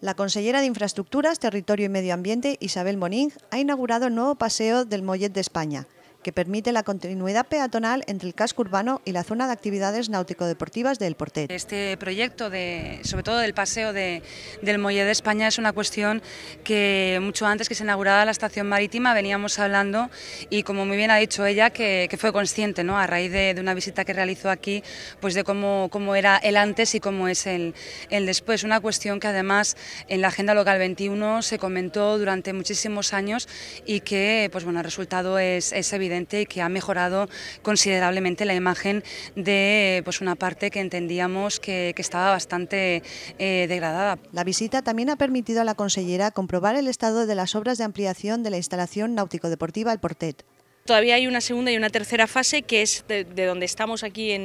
La consellera de Infraestructuras, Territorio y Medio Ambiente, Isabel Moning, ha inaugurado el nuevo paseo del Mollet de España, que permite la continuidad peatonal entre el casco urbano y la zona de actividades náutico-deportivas del Portet. Este proyecto, de, sobre todo del paseo de, del Muelle de España, es una cuestión que mucho antes que se inaugurara la estación marítima veníamos hablando y como muy bien ha dicho ella, que, fue consciente ¿no? a raíz de, de, una visita que realizó aquí, pues de cómo, cómo era el antes y cómo es el, el después. Una cuestión que además en la Agenda Local 21 se comentó durante muchísimos años y que pues bueno, el resultado es, es evidente y que ha mejorado considerablemente la imagen de pues, una parte que entendíamos que, estaba bastante eh, degradada. La visita también ha permitido a la consellera comprobar el estado de las obras de ampliación de la instalación náutico-deportiva El Portet. Todavía hay una segunda y una tercera fase que es de, donde estamos aquí eh,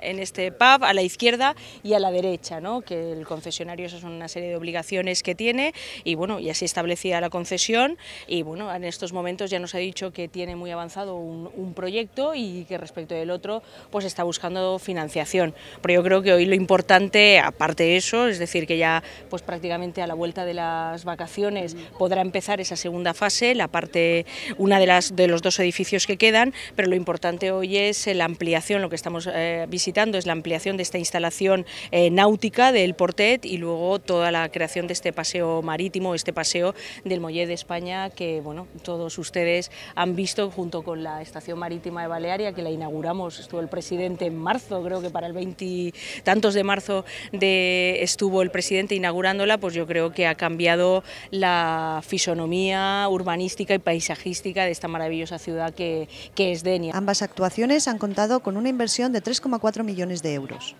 en, este pub, a la izquierda y a la derecha, ¿no? que el concesionario esas son una serie de obligaciones que tiene y bueno, y así establecía la concesión y bueno, en estos momentos ya nos ha dicho que tiene muy avanzado un, un proyecto y que respecto del otro pues está buscando financiación. Pero yo creo que hoy lo importante, aparte de eso, es decir que ya pues prácticamente a la vuelta de las vacaciones podrá empezar esa segunda fase, la parte, una de las de los dos edificios que quedan, pero lo importante hoy es la ampliación, lo que estamos eh, visitando es la ampliación de esta instalación eh, náutica del Portet y luego toda la creación de este paseo marítimo, este paseo del Mollet de España que bueno, todos ustedes han visto junto con la estación marítima de Balearia que la inauguramos, estuvo el presidente en marzo, creo que para el 20 tantos de marzo de, estuvo el presidente inaugurándola, pues yo creo que ha cambiado la fisonomía urbanística y paisajística de esta maravillosa ciudad que, es Denia. Ambas actuaciones han contado con una inversión de 3,4 millones de euros.